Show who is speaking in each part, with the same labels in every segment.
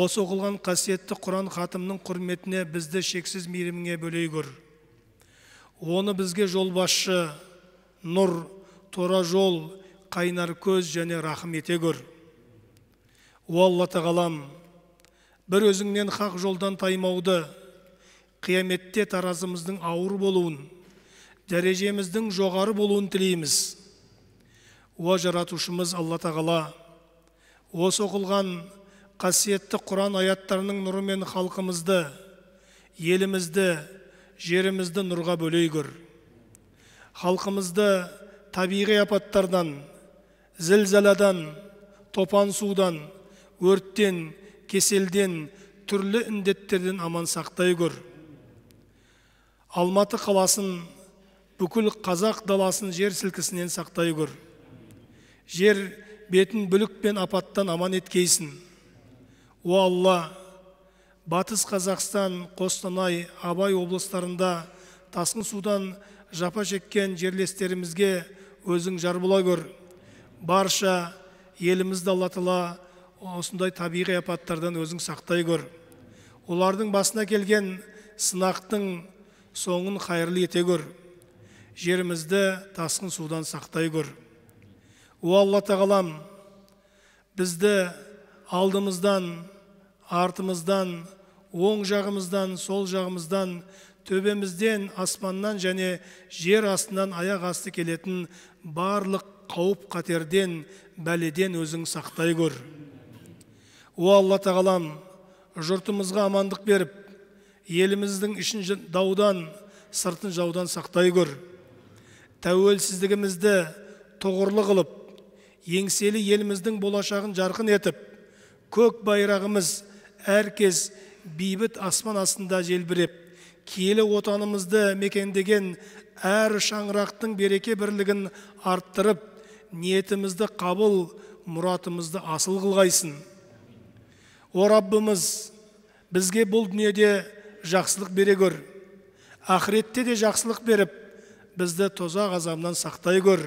Speaker 1: осы оқылған қасиетті құран хатымның құрметіне бізді шексіз мейіріміңе бөлей көр оны бізге жолбасшы нұр тора жол қайнар көз және рахым ете көр о алла тағалам бір өзіңнен хақ жолдан таймауды қияметте таразымыздың ауыр болуын дәрежеміздің жоғары болуын тілейміз Уа жаратушымыз алла тағала осы оқылған қасиетті құран аяттарының нұрымен халқымызды елімізді жерімізді нұрға бөлей көр халқымызды табиғи апаттардан зілзаладан топан судан өрттен кеселден түрлі індеттерден аман сақтай көр алматы қаласын бүкіл қазақ даласын жер сілкісінен сақтай көр жер бетін бүлік пен апаттан аман еткейсің о алла батыс қазақстан қостанай абай облыстарында тасқын судан жапа шеккен жерлестерімізге өзің жар бола көр барша елімізді алла тағала осындай табиғи апаттардан өзің сақтай көр олардың басына келген сынақтың соңын қайырлы ете көр жерімізді тасқын судан сақтай көр о алла тағалам бізді алдымыздан артымыздан оң жағымыздан сол жағымыздан төбемізден аспаннан және жер астынан аяқ асты келетін барлық қауіп қатерден бәледен өзің сақтай көр о алла тағалам жұртымызға амандық беріп еліміздің ішін даудан сыртын жаудан сақтай көр тәуелсіздігімізді тұғырлы қылып еңселі еліміздің болашағын жарқын етіп көк байрағымыз әркез бейбіт аспан астында желбіреп киелі отанымызды мекендеген әр шаңырақтың береке бірлігін арттырып ниетімізді қабыл мұратымызды асыл қылғайсын. о раббымыз бізге бұл дүниеде жақсылық бере көр ақыретте де жақсылық беріп бізді тозақ азабынан сақтай көр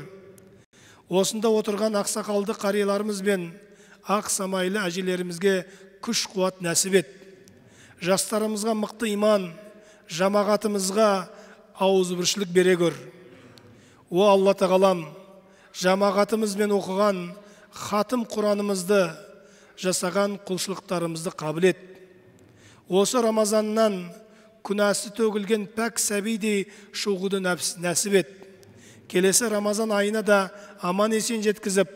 Speaker 1: осында отырған ақсақалды қарияларымыз бен ақ самайлы әжелерімізге күш қуат нәсіп ет жастарымызға мықты иман жамағатымызға ауызбіршілік бере көр о алла тағалам жамағатымызбен оқыған хатым құранымызды жасаған құлшылықтарымызды қабыл ет осы рамазаннан күнәсі төгілген пәк сәбидей шығуды нәсіп ет келесі рамазан айына да аман есен жеткізіп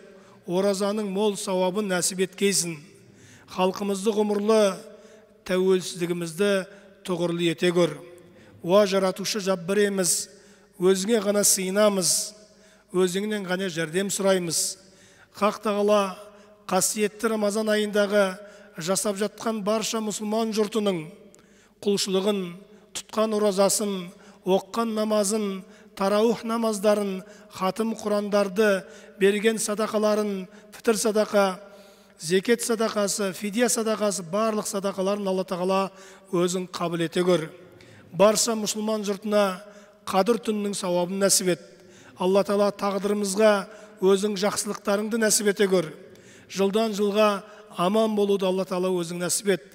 Speaker 1: оразаның мол сауабын нәсіп еткейсін халқымызды ғұмырлы тәуелсіздігімізді тұғырлы ете көр уа жаратушы жаббіреміз өзіңе ғана сыйынамыз өзіңнен ғана жәрдем сұраймыз хақ тағала қасиетті рамазан айындағы жасап жатқан барша мұсылман жұртының құлшылығын тұтқан оразасын оққан намазын тараух намаздарын хатым құрандарды берген садақаларын фітір садақа зекет садақасы фидия садақасы барлық садақаларын алла тағала өзің қабыл ете көр барша мұсылман жұртына қадір түнінің сауабын нәсіп ет алла тағала тағдырымызға өзің жақсылықтарыңды нәсіп ете көр жылдан жылға аман болуды алла тағала өзің нәсіп ет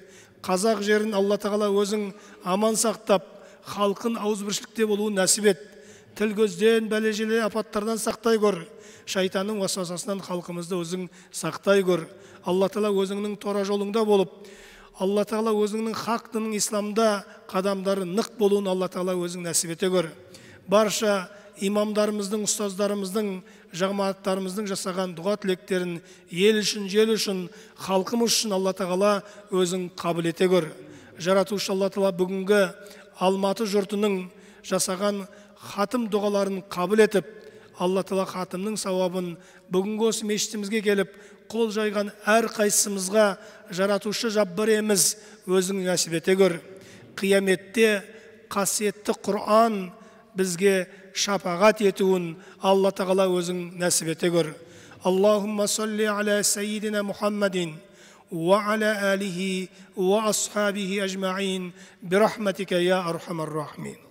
Speaker 1: қазақ жерін алла тағала өзің аман сақтап халқын ауызбіршілікте болуын нәсіп ет тіл көзден бәле апаттардан сақтай көр шайтанның уасуасасынан халқымызды өзің сақтай көр алла тағала өзіңнің тора жолыңда болып алла тағала өзіңнің хақ дінің исламда қадамдары нық болуын алла тағала өзің нәсіп ете көр барша имамдарымыздың ұстаздарымыздың жамааттарымыздың жасаған дұға тілектерін ел үшін жел үшін халқымыз үшін алла тағала өзің қабыл ете көр жаратушы алла тағала бүгінгі алматы жұртының жасаған хатым дұғаларын қабыл етіп алла тағала хатымның сауабын бүгінгі осы мешітімізге келіп қол жайған әр қайсымызға жаратушы жаббар еміз өзің нәсіп ете көр қияметте қасиетті құран бізге шапағат етуін алла тағала өзің нәсіп ете көр аллахумма салли аля саидина мұхаммадин وعلى آله وأصحابه أجمعين برحمتك يا أرحم الراحمين